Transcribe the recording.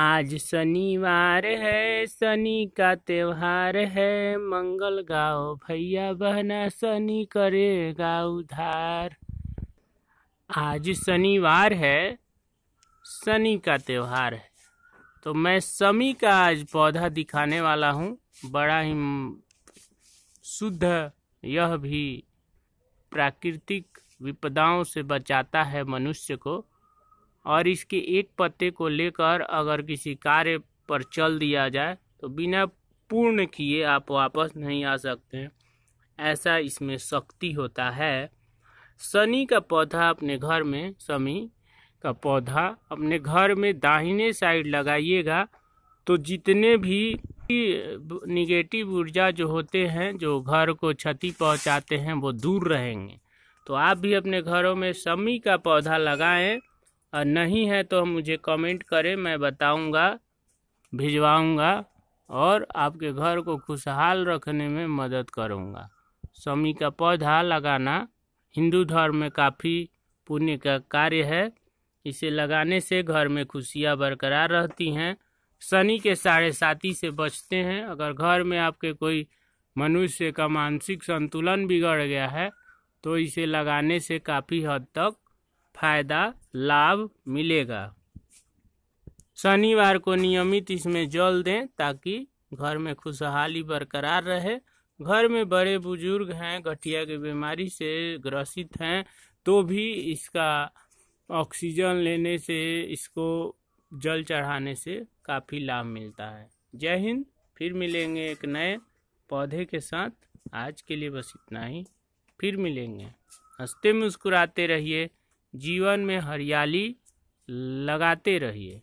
आज शनिवार है शनि का त्योहार है मंगल गाओ भैया बहना शनि करेगा उधार आज शनिवार है शनि का त्योहार है तो मैं शमी का आज पौधा दिखाने वाला हूँ बड़ा ही शुद्ध यह भी प्राकृतिक विपदाओं से बचाता है मनुष्य को और इसके एक पत्ते को लेकर अगर किसी कार्य पर चल दिया जाए तो बिना पूर्ण किए आप वापस नहीं आ सकते ऐसा इसमें शक्ति होता है शनि का पौधा अपने घर में शमी का पौधा अपने घर में दाहिने साइड लगाइएगा तो जितने भी निगेटिव ऊर्जा जो होते हैं जो घर को क्षति पहुंचाते हैं वो दूर रहेंगे तो आप भी अपने घरों में शमी का पौधा लगाएं और नहीं है तो मुझे कमेंट करें मैं बताऊंगा भिजवाऊंगा और आपके घर को खुशहाल रखने में मदद करूंगा शमी का पौधा लगाना हिंदू धर्म में काफ़ी पुण्य का कार्य है इसे लगाने से घर में खुशियाँ बरकरार रहती हैं शनि के साढ़े साथी से बचते हैं अगर घर में आपके कोई मनुष्य का मानसिक संतुलन बिगड़ गया है तो इसे लगाने से काफ़ी हद तक फायदा लाभ मिलेगा शनिवार को नियमित इसमें जल दें ताकि घर में खुशहाली बरकरार रहे घर में बड़े बुजुर्ग हैं गठिया की बीमारी से ग्रसित हैं तो भी इसका ऑक्सीजन लेने से इसको जल चढ़ाने से काफ़ी लाभ मिलता है जय हिंद फिर मिलेंगे एक नए पौधे के साथ आज के लिए बस इतना ही फिर मिलेंगे हंसते मुस्कुराते रहिए जीवन में हरियाली लगाते रहिए